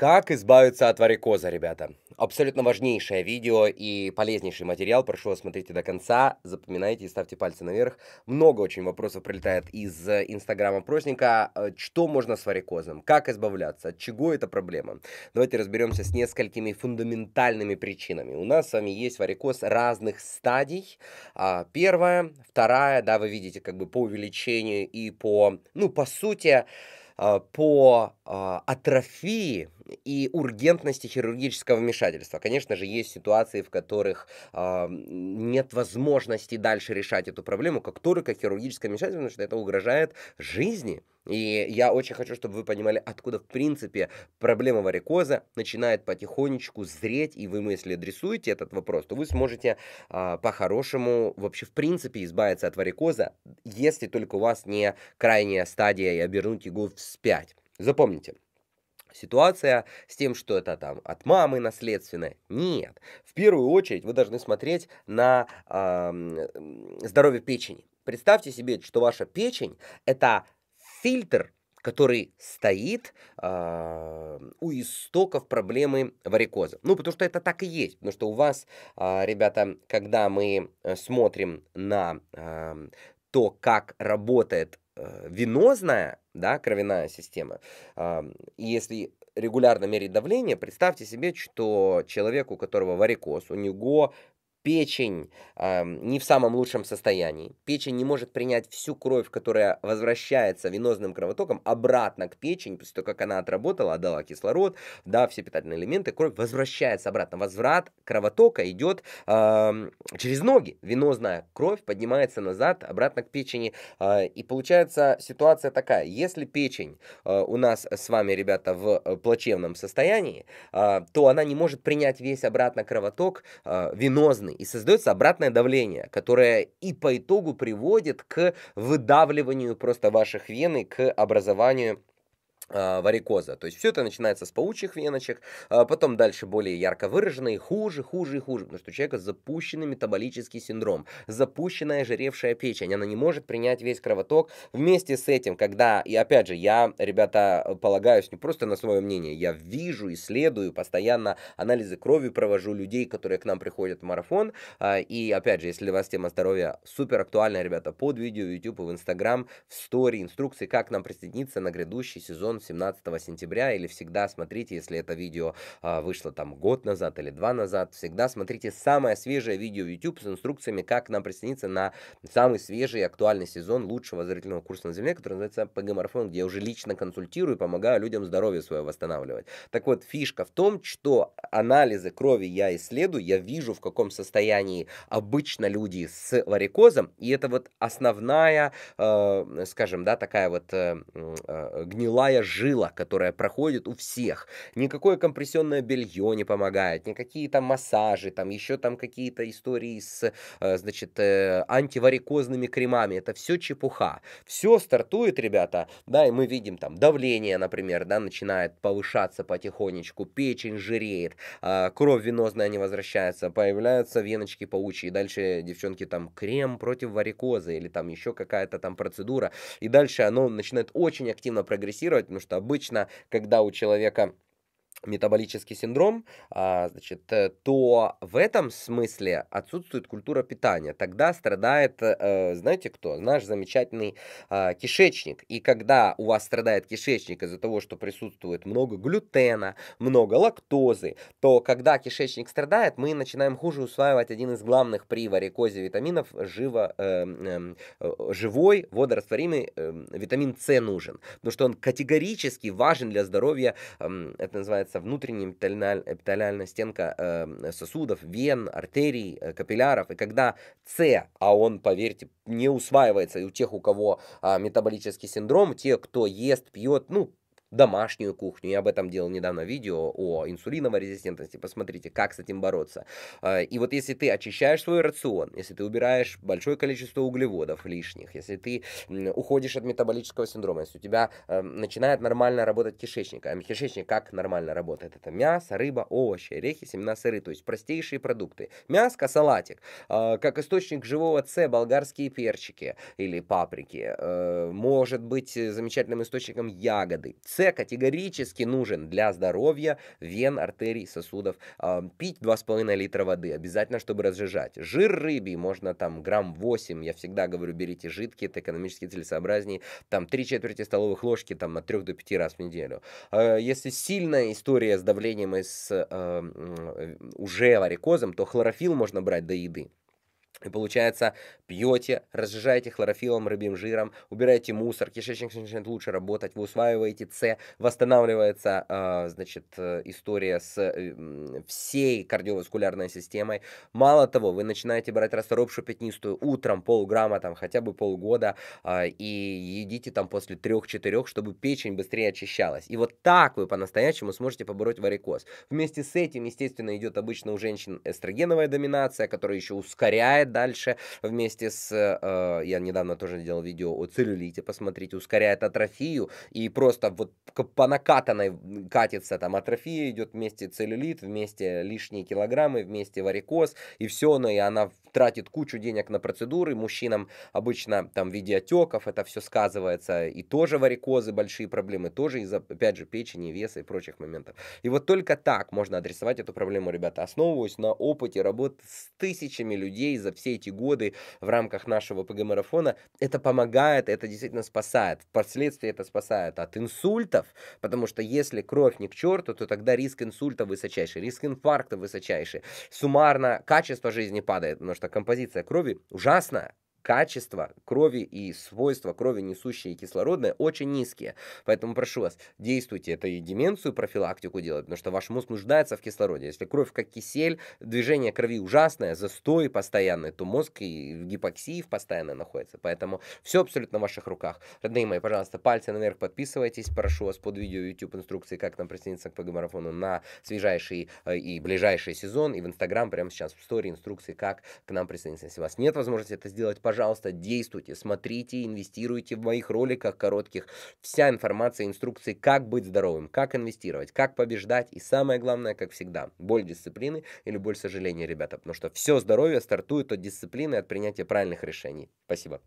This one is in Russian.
Как избавиться от варикоза, ребята? Абсолютно важнейшее видео и полезнейший материал. Прошу вас, смотрите до конца, запоминайте и ставьте пальцы наверх. Много очень вопросов прилетает из инстаграма простника. Э, что можно с варикозом? Как избавляться? От чего это проблема? Давайте разберемся с несколькими фундаментальными причинами. У нас с вами есть варикоз разных стадий. А, первая, вторая, да, вы видите как бы по увеличению и по, ну, по сути, а, по а, атрофии и ургентности хирургического вмешательства. Конечно же, есть ситуации, в которых а, нет возможности дальше решать эту проблему, как только хирургическое вмешательство, потому что это угрожает жизни и я очень хочу, чтобы вы понимали, откуда, в принципе, проблема варикоза начинает потихонечку зреть, и вы, если адресуете этот вопрос, то вы сможете э, по-хорошему вообще, в принципе, избавиться от варикоза, если только у вас не крайняя стадия и обернуть его вспять. Запомните, ситуация с тем, что это там от мамы наследственное. Нет. В первую очередь вы должны смотреть на э, здоровье печени. Представьте себе, что ваша печень – это фильтр, который стоит э, у истоков проблемы варикоза. Ну, потому что это так и есть. Потому что у вас, э, ребята, когда мы э, смотрим на э, то, как работает э, венозная, да, кровяная система, э, если регулярно мерить давление, представьте себе, что человек, у которого варикоз, у него печень э, не в самом лучшем состоянии. Печень не может принять всю кровь, которая возвращается венозным кровотоком, обратно к печени, после того, как она отработала, отдала кислород, да, все питательные элементы, кровь возвращается обратно. Возврат кровотока идет э, через ноги. Венозная кровь поднимается назад, обратно к печени. Э, и получается ситуация такая. Если печень э, у нас с вами, ребята, в э, плачевном состоянии, э, то она не может принять весь обратно кровоток э, венозный, стороны. И создается обратное давление, которое и по итогу приводит к выдавливанию просто ваших вен и к образованию а, варикоза. То есть все это начинается с паучьих веночек, а потом дальше более ярко выраженные, хуже, хуже и хуже, потому что у человека запущенный метаболический синдром, запущенная ожиревшая печень, она не может принять весь кровоток. Вместе с этим, когда, и опять же, я, ребята, полагаюсь не просто на свое мнение, я вижу, исследую, постоянно анализы крови провожу людей, которые к нам приходят в марафон, а, и опять же, если для вас тема здоровья супер актуальна, ребята, под видео, YouTube, в Instagram, в Story, инструкции, как нам присоединиться на грядущий сезон днем 17 сентября, или всегда смотрите, если это видео а, вышло там год назад или два назад, всегда смотрите самое свежее видео YouTube с инструкциями, как нам присоединиться на самый свежий актуальный сезон лучшего зрительного курса на Земле, который называется ПГ Марафон, где я уже лично консультирую и помогаю людям здоровье свое восстанавливать. Так вот, фишка в том, что анализы крови я исследую, я вижу, в каком состоянии обычно люди с варикозом, и это вот основная, э, скажем, да, такая вот э, э, гнилая жила, которая проходит у всех. Никакое компрессионное белье не помогает, никакие там массажи, там еще там какие-то истории с, э, значит, э, антиварикозными кремами. Это все чепуха. Все стартует, ребята, да, и мы видим там давление, например, да, начинает повышаться потихонечку, печень жиреет, э, кровь венозная не возвращается, появляются веночки паучьи, и дальше девчонки там крем против варикоза или там еще какая-то там процедура, и дальше оно начинает очень активно прогрессировать, что обычно, когда у человека метаболический синдром, а, значит, э, то в этом смысле отсутствует культура питания. Тогда страдает, э, знаете кто, наш замечательный а, кишечник. И когда у вас страдает кишечник из-за того, что присутствует много глютена, много лактозы, то когда кишечник страдает, мы начинаем хуже усваивать один из главных при варикозе витаминов живо, э, эм, живой водорастворимый эм, витамин С нужен. Потому что он категорически важен для здоровья, эм, это называется меняется внутренняя эпителиальная стенка э, сосудов, вен, артерий, э, капилляров. И когда С, а он, поверьте, не усваивается и у тех, у кого э, метаболический синдром, те, кто ест, пьет, ну, домашнюю кухню. Я об этом делал недавно видео о инсулиновой резистентности. Посмотрите, как с этим бороться. Э, и вот если ты очищаешь свой рацион, если ты убираешь большое количество углеводов лишних, если ты уходишь от метаболического синдрома, если у тебя э, начинает нормально работать кишечник, а кишечник как нормально работает? Это мясо, рыба, овощи, орехи, семена, сыры, то есть простейшие продукты. Мяско, салатик. Э, как источник живого С, болгарские перчики или паприки. Может быть замечательным источником ягоды. С категорически нужен для здоровья вен, артерий, сосудов. А, пить 2,5 литра воды обязательно, чтобы разжижать. Жир рыбий можно там грамм 8, я всегда говорю, берите жидкие, это экономически целесообразнее, там 3 четверти столовых ложки там от 3 до 5 раз в неделю. А, если сильная история с давлением и с а, уже варикозом, то хлорофилл можно брать до еды. И получается, пьете, разжижаете хлорофилом, рыбьим жиром, убираете мусор, кишечник начинает лучше работать, вы усваиваете С, восстанавливается, а, э, значит, история с э, всей кардиоваскулярной системой. Мало того, вы начинаете брать расторопшую пятнистую утром, полграмма, там, хотя бы полгода, э, и едите там после трех-четырех, чтобы печень быстрее очищалась. И вот так вы по-настоящему сможете побороть варикоз. Вместе с этим, естественно, идет обычно у женщин эстрогеновая доминация, которая еще ускоряет ускоряет дальше вместе с... Э, я недавно тоже делал видео о целлюлите, посмотрите, ускоряет атрофию, и просто вот по накатанной катится там атрофия, идет вместе целлюлит, вместе лишние килограммы, вместе варикоз, и все, но и она тратит кучу денег на процедуры, мужчинам обычно там в виде отеков это все сказывается, и тоже варикозы, большие проблемы, тоже из-за, опять же, печени, веса и прочих моментов. И вот только так можно адресовать эту проблему, ребята, основываясь на опыте работы с тысячами людей за за все эти годы в рамках нашего ПГ-марафона, это помогает, это действительно спасает. Впоследствии это спасает от инсультов, потому что если кровь не к черту, то тогда риск инсульта высочайший, риск инфаркта высочайший. Суммарно качество жизни падает, потому что композиция крови ужасная качество крови и свойства крови, несущие кислородное, очень низкие. Поэтому прошу вас, действуйте. Это и деменцию, профилактику делать, потому что ваш мозг нуждается в кислороде. Если кровь как кисель, движение крови ужасное, застой постоянный, то мозг и в гипоксии постоянно находится. Поэтому все абсолютно в ваших руках. Родные мои, пожалуйста, пальцы наверх подписывайтесь. Прошу вас под видео YouTube инструкции, как нам присоединиться к ПГ-марафону на свежайший э, и ближайший сезон. И в Инстаграм прямо сейчас в истории инструкции, как к нам присоединиться. Если у вас нет возможности это сделать, Пожалуйста, действуйте, смотрите, инвестируйте в моих роликах коротких. Вся информация, инструкции, как быть здоровым, как инвестировать, как побеждать. И самое главное, как всегда, боль дисциплины или боль сожаления, ребята. Потому что все здоровье стартует от дисциплины, от принятия правильных решений. Спасибо.